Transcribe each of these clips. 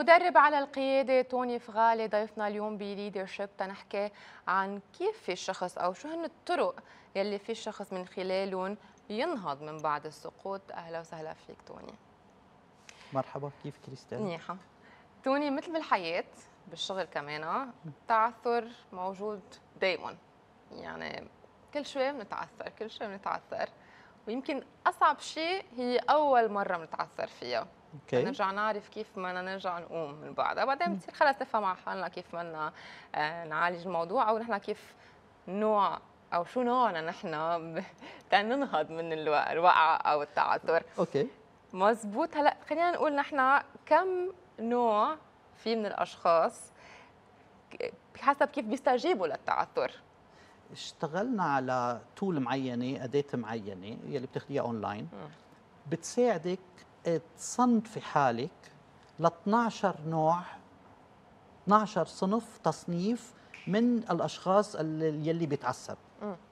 مدرب على القيادة توني فغالي ضيفنا اليوم بليدرشيب تنحكي عن كيف في الشخص أو شو هن الطرق يلي في الشخص من خلالهم ينهض من بعد السقوط أهلا وسهلا فيك توني مرحبا كيف كريستال منيحة توني مثل بالحياة بالشغل كمان التعثر موجود دايما يعني كل شوي بنتعثر كل شوي بنتعثر ويمكن أصعب شيء هي أول مرة بنتعثر فيها اوكي نرجع نعرف كيف بدنا نرجع نقوم من بعدها بعدين بتصير خلص نفهم على حالنا كيف بدنا آه، نعالج الموضوع او نحن كيف نوع او شو نوعنا نحن تننهض من الوقعه او التعثر اوكي مزبوط هلا خلينا نقول نحن كم نوع في من الاشخاص حسب كيف بيستجيبوا للتعثر اشتغلنا على تول معينه اداه معينه يلي بتاخذيها اونلاين بتساعدك تصنفي حالك ل 12 نوع 12 صنف تصنيف من الاشخاص اللي يلي بيتعصب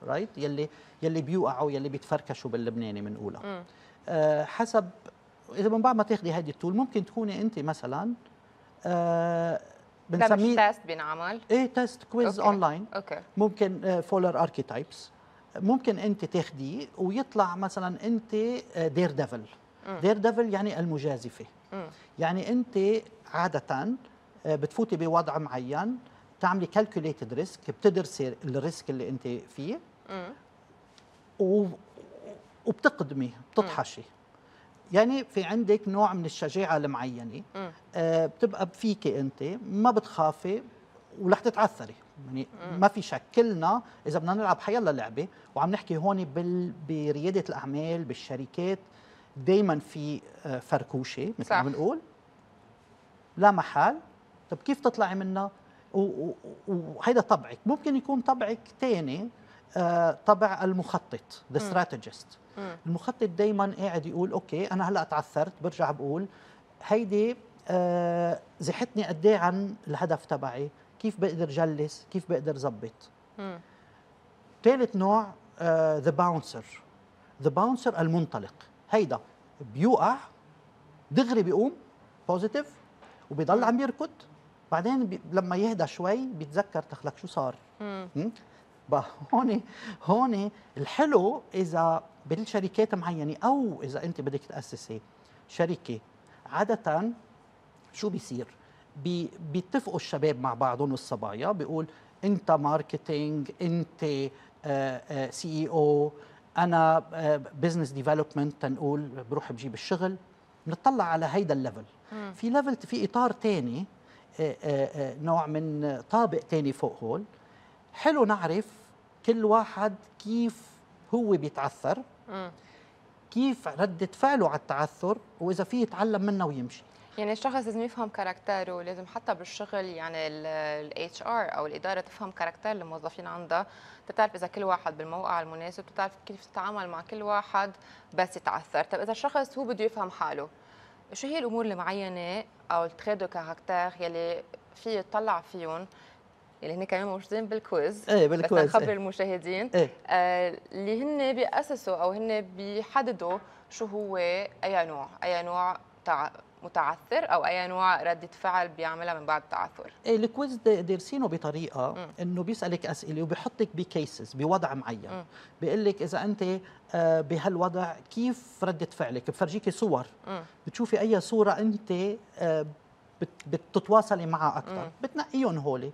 رايت right? يلي يلي بيوقعوا يلي بيتفركشوا باللبناني من اولى آه حسب اذا من بعد ما تاخذي هذه التول ممكن تكوني انت مثلا آه بنسميه تيست بينعمل ايه تيست كويز اونلاين اوكي ممكن فولر آه، اركيتايبس ممكن انت تاخذيه ويطلع مثلا انت دير آه، ديفل دير ديفل يعني المجازفه يعني انت عاده آه، بتفوتي بوضع معين بتعملي كالكوليتد ريسك بتدرسي الريسك اللي انت فيه و... وبتقدمي بتطحشي يعني في عندك نوع من الشجاعه المعينه آه بتبقى فيكي انت ما بتخافي ورح تتعثري يعني ما في شك كلنا اذا بدنا نلعب حيلا لعبه وعم نحكي هون بال... برياده الاعمال بالشركات دائما في آه، فركوشه مثل ما بنقول لا محال طب كيف تطلعي منها وهذا طبعك ممكن يكون طبعك ثاني آه، طبع المخطط ذا استراتيجيست المخطط دائما قاعد يقول اوكي انا هلا تعثرت برجع بقول هيدي آه، زحتني قد ايه عن الهدف تبعي كيف بقدر جلس كيف بقدر زبط ثالث نوع ذا باونسر ذا باونسر المنطلق هيدا بيوقع دغري بيقوم بوزيتيف وبيضل عم يركض بعدين بي لما يهدى شوي بيتذكر تخلك شو صار هون هون الحلو اذا بالشركات معينه او اذا انت بدك تاسسي شركه عاده شو بيصير بي بيتفقوا الشباب مع بعضهم والصبايا بيقول انت ماركتينج انت سي اي او انا بزنس آه، ديفلوبمنت تنقول بروح بجيب الشغل بنطلع على هيدا الليفل في ليفل في اطار تاني آه، آه، نوع من طابق تاني فوق هول حلو نعرف كل واحد كيف هو بيتعثر كيف ردة فعله على التعثر وإذا في يتعلم منه ويمشي يعني الشخص لازم يفهم كاركتره لازم حتى بالشغل يعني الاتش ار او الاداره تفهم كاركتر الموظفين عندها تتعرف اذا كل واحد بالموقع المناسب تتعرف كيف تتعامل مع كل واحد بس يتعثر طب اذا الشخص هو بده يفهم حاله شو هي الامور المعينه او التريدو كاركتير يلي في يطلع فيهم اللي هن كمان موجودين بالكويز ايه بالكويز بس إيه. نخبر ايه. المشاهدين ايه. آه اللي هن بيأسسوا او هن بيحددوا شو هو اي نوع اي نوع تاع متعثر او اي نوع رده فعل بيعملها من بعد التعثر الكويز إيه، دارسينه بطريقه م. انه بيسالك اسئله وبيحطك بكيسز بوضع معين بيقول لك اذا انت آه، بهالوضع كيف رده فعلك بفرجيكي صور م. بتشوفي اي صوره انت آه، بتتواصلي معها اكثر بتنقيهم هولي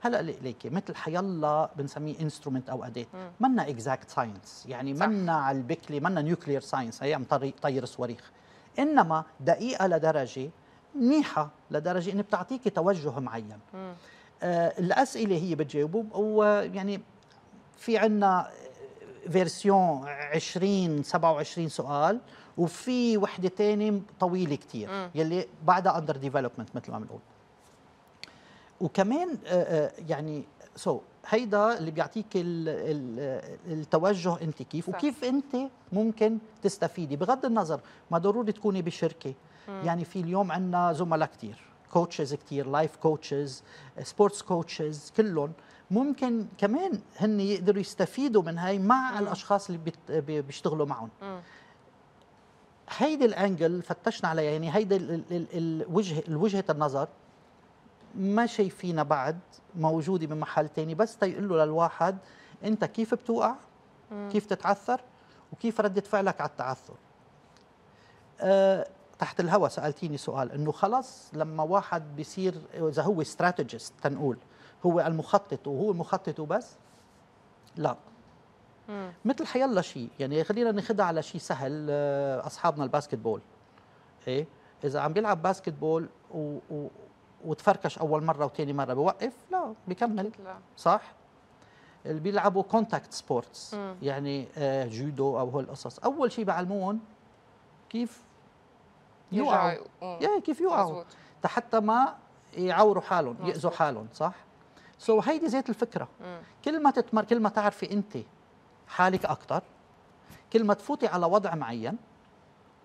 هلا ليكي مثل حيلا بنسميه انسترومنت او اداه منا اكزاكت ساينس يعني منا على البكله منا نيوكلير ساينس هي عم طير صواريخ انما دقيقه لدرجه منيحه لدرجه ان بتعطيكي توجه معين آه الاسئله هي بتجاوب ويعني في عندنا فيرسيون 20 27 سؤال وفي وحده ثانيه طويله كثير يلي بعدها اندر ديفلوبمنت مثل ما بنقول وكمان آه, آه، يعني سو so هيدا اللي بيعطيك التوجه انت كيف صح. وكيف انت ممكن تستفيدي بغض النظر ما ضروري تكوني بشركه مم. يعني في اليوم عندنا زملاء كثير كوتشز كثير لايف كوتشز سبورتس كوتشز كلهم ممكن كمان هن يقدروا يستفيدوا من هاي مع مم. الاشخاص اللي بيشتغلوا معهم مم. هيدي الانجل فتشنا عليها يعني هيدي الوجه وجهه النظر ما شايفينها بعد موجوده بمحل ثاني بس تيقول له للواحد انت كيف بتوقع كيف تتعثر وكيف ردة فعلك على التعثر أه تحت الهوى سالتيني سؤال انه خلص لما واحد بيصير اذا هو استراتيجيست تنقول هو المخطط وهو مخطط وبس لا مثل حيلا شيء يعني خلينا ناخذها على شيء سهل آه، اصحابنا الباسكت بول ايه اذا عم بيلعب باسكت بول و... و... وتفركش اول مره وثاني مره بوقف لا بكمل لا. صح اللي بيلعبوا كونتاكت سبورتس يعني جودو آه، او هالقصص اول شيء بعلمون كيف يوقعوا يا إيه، كيف يوقعوا حتى ما يعوروا حالهم ياذوا حالهم صح سو so هيدي ذات الفكره مم. كل ما تتمر كل ما تعرفي انت حالك اكثر كل ما تفوتي على وضع معين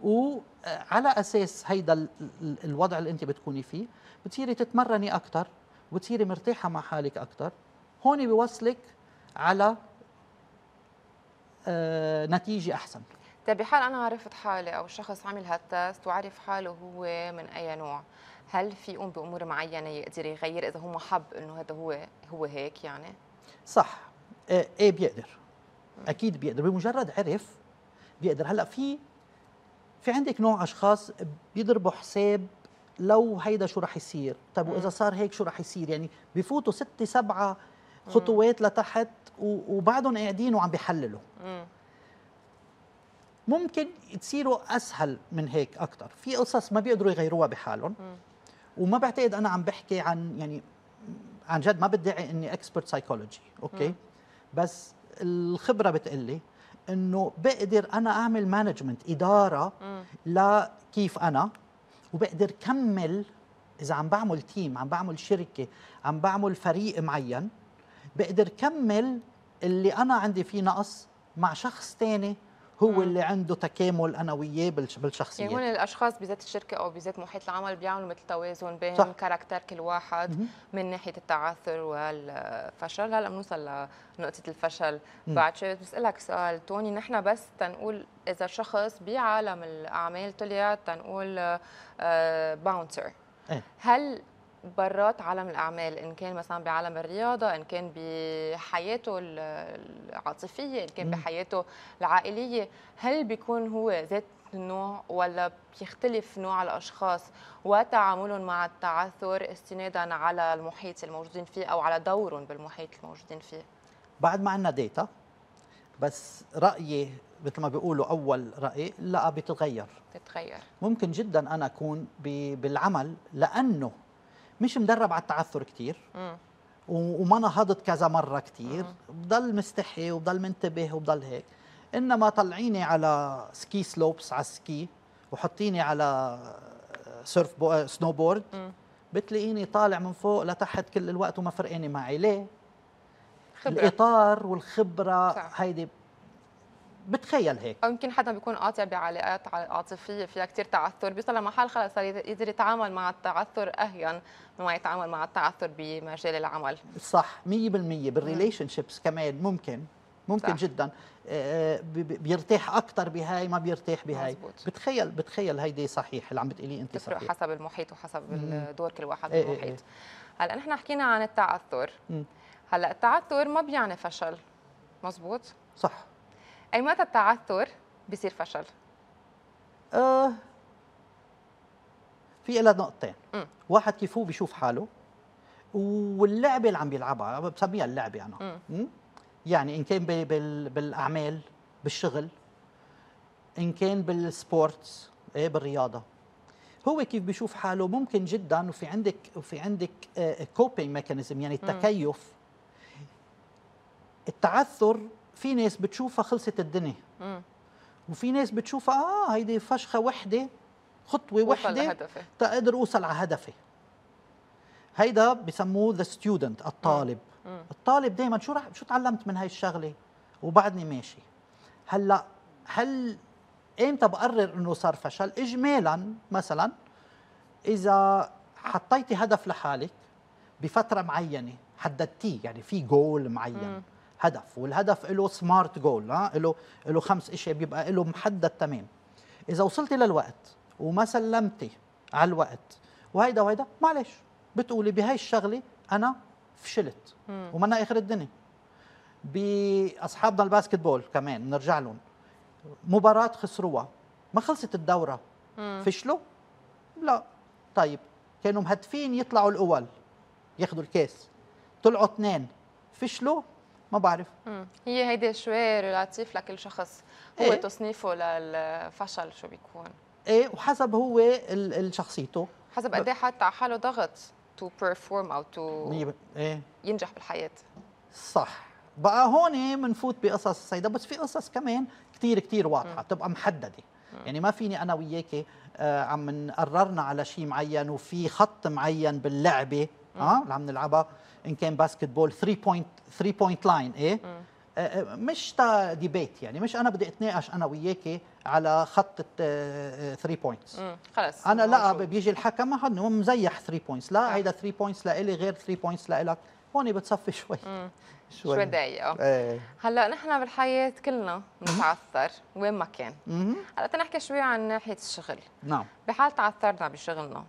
وعلى اساس هيدا الوضع اللي انت بتكوني فيه بتصيري تتمرني اكثر وبتصيري مرتاحه مع حالك اكثر هون بيوصلك على آه، نتيجه احسن طيب بحال انا عرفت حالي او الشخص عمل هالتست وعرف حاله هو من اي نوع هل في يقوم بامور معينه يقدر يغير اذا هو حب انه هذا هو هو هيك يعني صح آه، ايه بيقدر اكيد بيقدر بمجرد عرف بيقدر هلا في في عندك نوع اشخاص بيضربوا حساب لو هيدا شو رح يصير طب واذا صار هيك شو رح يصير يعني بفوتوا ستة سبعة خطوات لتحت وبعدهم قاعدين وعم بيحللوا ممكن تصيروا اسهل من هيك اكثر في قصص ما بيقدروا يغيروها بحالهم وما بعتقد انا عم بحكي عن يعني عن جد ما بدعي اني اكسبرت سايكولوجي اوكي بس الخبره بتقلي انه بقدر انا اعمل مانجمنت اداره لكيف انا وبقدر كمل اذا عم بعمل تيم عم بعمل شركه عم بعمل فريق معين بقدر كمل اللي انا عندي فيه نقص مع شخص تاني هو اللي عنده تكامل انا وياه بالشخصيه يعني هون الاشخاص بذات الشركه او بذات محيط العمل بيعملوا مثل توازن بين صح. كاركتر كل واحد مم. من ناحيه التعثر والفشل هلا بنوصل لنقطه الفشل مم. بعد شوي بسالك سؤال توني نحن بس تنقول اذا شخص بعالم الاعمال طلع تنقول باونسر آه، إيه. هل برات عالم الاعمال ان كان مثلا بعالم الرياضه ان كان بحياته العاطفيه ان كان بحياته العائليه هل بيكون هو ذات النوع ولا بيختلف نوع الاشخاص وتعاملهم مع التعثر استنادا على المحيط الموجودين فيه او على دورهم بالمحيط الموجودين فيه بعد ما عندنا ديتا بس رايي مثل ما بيقولوا اول راي لا بتتغير بتتغير ممكن جدا انا اكون بالعمل لانه مش مدرب على التعثر كثير وما نهضت كذا مره كثير بضل مستحي وبضل منتبه وبضل هيك انما طلعيني على سكي سلوبس على السكي وحطيني على سيرف بو... سنو بورد م. بتلاقيني طالع من فوق لتحت كل الوقت وما فرقاني معي ليه خبرة. الاطار والخبره صح. هيدي بتخيل هيك او يمكن حدا بيكون قاطع بعلاقات عاطفيه فيها كثير تعثر بيوصل لمحل خلص صار يقدر يتعامل مع التعثر اهين مما يتعامل مع التعثر بمجال العمل صح 100% بالريليشن شيبس كمان ممكن ممكن صح. جدا آه، آه، بيرتاح اكثر بهاي ما بيرتاح بهاي مزبوط. بتخيل بتخيل هيدي صحيح اللي عم بتقوليه انت صحيح حسب المحيط وحسب دور كل واحد ايه, إيه، بالمحيط ايه ايه. هلا نحن حكينا عن التعثر هلا التعثر ما بيعني فشل مزبوط صح اي متى التعثر بصير فشل؟ آه في لها نقطتين م. واحد كيف هو بيشوف حاله واللعبه اللي عم بيلعبها بسميها اللعبه انا م. م. يعني ان كان بالاعمال بالشغل ان كان بالسبورتس ايه بالرياضه هو كيف بيشوف حاله ممكن جدا وفي عندك وفي عندك كوبينج آه، ميكانيزم يعني التكيف التعثر في ناس بتشوفها خلصت الدنيا وفي ناس بتشوفها اه هيدي فشخه وحده خطوه وحده تقدر اوصل على هدفي هيدا بسموه ذا ستودنت الطالب مم. الطالب دائما شو رح شو تعلمت من هاي الشغله وبعدني ماشي هلا هل امتى بقرر انه صار فشل اجمالا مثلا اذا حطيتي هدف لحالك بفتره معينه حددتيه يعني في جول معين مم. هدف والهدف له سمارت جول ها له له خمس اشياء بيبقى له محدد تمام اذا وصلتي للوقت وما سلمتي على الوقت وهيدا وهيدا معلش بتقولي بهاي الشغله انا فشلت ومنا اخر الدنيا باصحابنا الباسكت بول كمان بنرجع لهم مباراه خسروها ما خلصت الدوره فشلوا لا طيب كانوا مهدفين يطلعوا الاول ياخذوا الكاس طلعوا اثنين فشلوا ما بعرف مم. هي هيدي شوي ريلاتيف لكل شخص هو إيه؟ تصنيفه للفشل شو بيكون ايه وحسب هو شخصيته حسب قد ايه حاطط على حاله ضغط تو بيرفورم او تو ايه ينجح بالحياه صح بقى هون بنفوت بقصص السيده بس في قصص كمان كثير كثير واضحه بتبقى محدده يعني ما فيني انا وياكي آه، عم نقررنا على شيء معين وفي خط معين باللعبه اه اللي عم نلعبها ان كان باسكت بول 3 بوينت 3 بوينت لاين ايه آه، آه، مش تا ديبيت يعني مش انا بدي اتناقش انا وياكي على خط 3 بوينتس خلص انا لا بيجي الحكم هن مزيح 3 بوينتس لا هيدا 3 بوينتس لإلي غير 3 بوينتس لإلك هون بتصفي شوي مم. شوي شوي دقيقة ايه. هلا نحن بالحياة كلنا بنتعثر وين ما كان هلا تنحكي شوي عن ناحية الشغل نعم بحال تعثرنا بشغلنا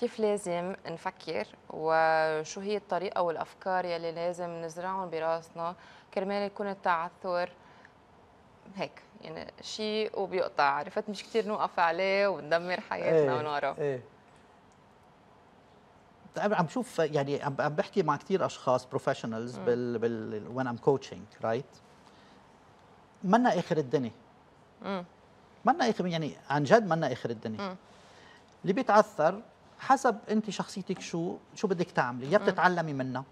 كيف لازم نفكر وشو هي الطريقة والأفكار يلي لازم نزرعهم براسنا كرمال يكون التعثر هيك يعني شيء وبيقطع عرفت مش كثير نوقف عليه وندمر حياتنا ايه ونورا ايه طيب، عم شوف يعني عم بحكي مع كثير اشخاص بروفيشنالز بال بال وين ام كوتشنج رايت منا اخر الدنيا منا اخر يعني عن جد منا اخر الدنيا اللي بيتعثر حسب انت شخصيتك شو شو بدك تعملي يا بتتعلمي منها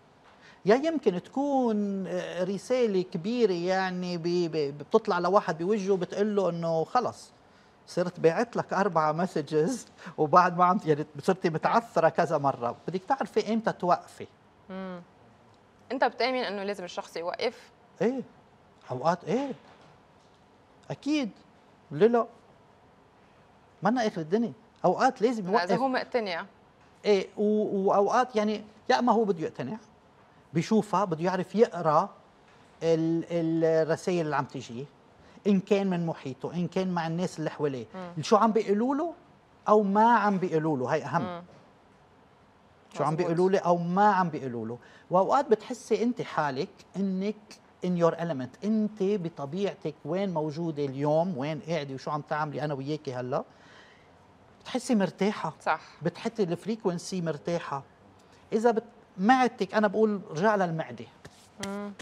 يا يمكن تكون آه، رساله كبيره يعني بي بي بتطلع لواحد بوجهه بتقول له انه خلص صرت باعت لك أربعة مسجز وبعد ما عم يعني صرتي متعثرة كذا مرة بدك تعرفي إمتى توقفي مم. أنت بتآمن إنه لازم الشخص يوقف؟ إيه أوقات إيه أكيد ليه لا؟ منا آخر الدنيا اوقات لازم يوقف اذا هو مقتنع ايه واوقات يعني يا اما هو بده يقتنع بشوفها بده يعرف يقرا الرسائل اللي عم تجيه ان كان من محيطه ان كان مع الناس اللي حواليه شو عم بيقولوا له او ما عم بيقولوا له هي اهم مم. شو عم بيقولوا لي او ما عم بيقولوا له واوقات بتحسي انت حالك انك ان يور element انت بطبيعتك وين موجوده اليوم وين قاعده وشو عم تعملي انا وياكي هلا بتحسي مرتاحه صح بتحسي الفريكونسي مرتاحه اذا بت... معدتك انا بقول رجع للمعده مم.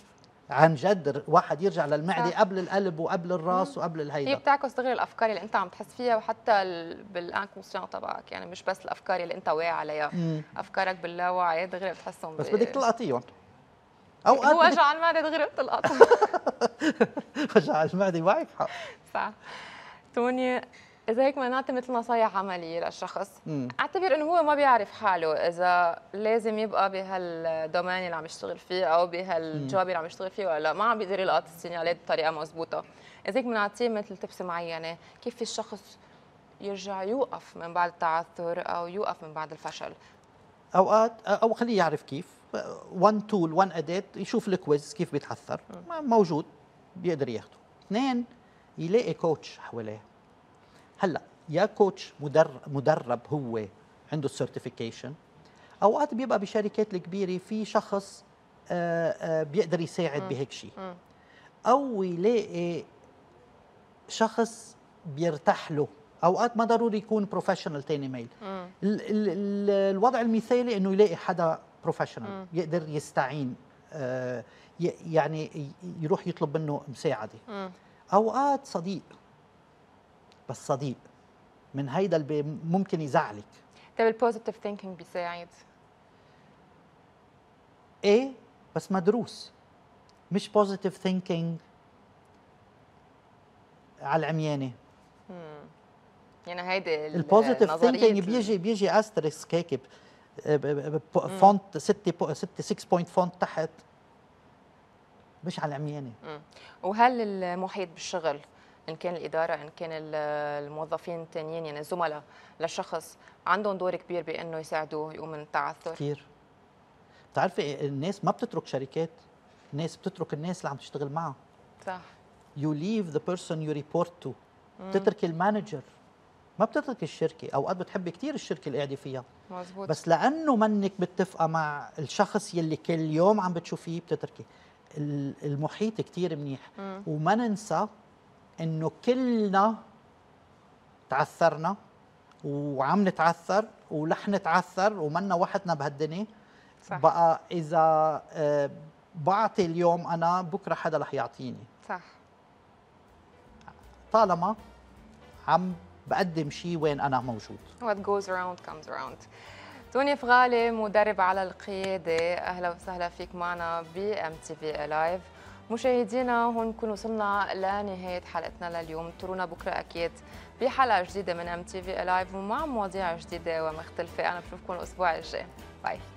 عن جد واحد يرجع للمعده صح. قبل القلب وقبل الراس مم. وقبل الهيدا هي بتعكس دغري الافكار اللي انت عم تحس فيها وحتى ال... بالانكونسيون تبعك يعني مش بس الافكار اللي انت واعي عليها مم. افكارك باللاوعي دغري بتحسهم بس بدك تلقطيهم أو هو وجع المعده دغري بتلقط وجع المعده معك حق صح توني اذا هيك بدنا نعطي مثل نصايح عمليه للشخص مم. اعتبر انه هو ما بيعرف حاله اذا لازم يبقى بهالدومين اللي عم يشتغل فيه او بهالجوب اللي عم يشتغل فيه ولا ما عم بيقدر يلقط السينيالات بطريقه مضبوطه اذا هيك بنعطيه مثل تبس معينه كيف في الشخص يرجع يوقف من بعد التعثر او يوقف من بعد الفشل اوقات او خليه يعرف كيف وان تول وان اداه يشوف الكويز كيف بيتعثر موجود بيقدر ياخده اثنين يلاقي كوتش حواليه هلا يا كوتش مدرب, مدرب هو عنده السيرتيفيكيشن اوقات بيبقى بشركات الكبيره في شخص آه، آه، بيقدر يساعد بهيك شيء او يلاقي شخص بيرتاح له اوقات ما ضروري يكون بروفيشنال تاني ميل ال ال ال الوضع المثالي انه يلاقي حدا بروفيشنال يقدر يستعين آه، يعني يروح يطلب منه مساعده اوقات صديق بس صديق من هيدا اللي ممكن يزعلك طيب البوزيتيف ثينكينج بيساعد ايه بس مدروس مش بوزيتيف ثينكينج على العميانه hmm. يعني هيدي البوزيتيف ثينكينج بيجي بيجي استريسك هيك فونت 6 6 بوينت فونت تحت مش على العميانه hmm. وهل المحيط بالشغل ان كان الاداره ان كان الموظفين الثانيين يعني الزملاء للشخص عندهم دور كبير بانه يساعدوه يقوم من التعثر كثير بتعرفي الناس ما بتترك شركات الناس بتترك الناس اللي عم تشتغل معها صح يو ليف ذا بيرسون يو ريبورت تو بتترك المانجر ما بتترك الشركه اوقات بتحبي كثير الشركه اللي قاعده فيها مزبوط. بس لانه منك متفقه مع الشخص يلي كل يوم عم بتشوفيه بتتركي المحيط كثير منيح مم. وما ننسى انه كلنا تعثرنا وعم نتعثر ولح نتعثر ومنا وحدنا بهالدنيا صح. بقى اذا آه، بعطي اليوم انا بكره حدا رح يعطيني صح طالما عم بقدم شيء وين انا موجود what goes around comes around دوني فغالي مدرب على القيادة اهلا وسهلا فيك معنا ام تي في لايف مشاهدينا هون نكون وصلنا لنهاية حلقتنا لليوم ترونا بكرة أكيد بحلقة جديدة من ام تي في ومع مواضيع جديدة ومختلفة أنا بشوفكم الأسبوع الجاي باي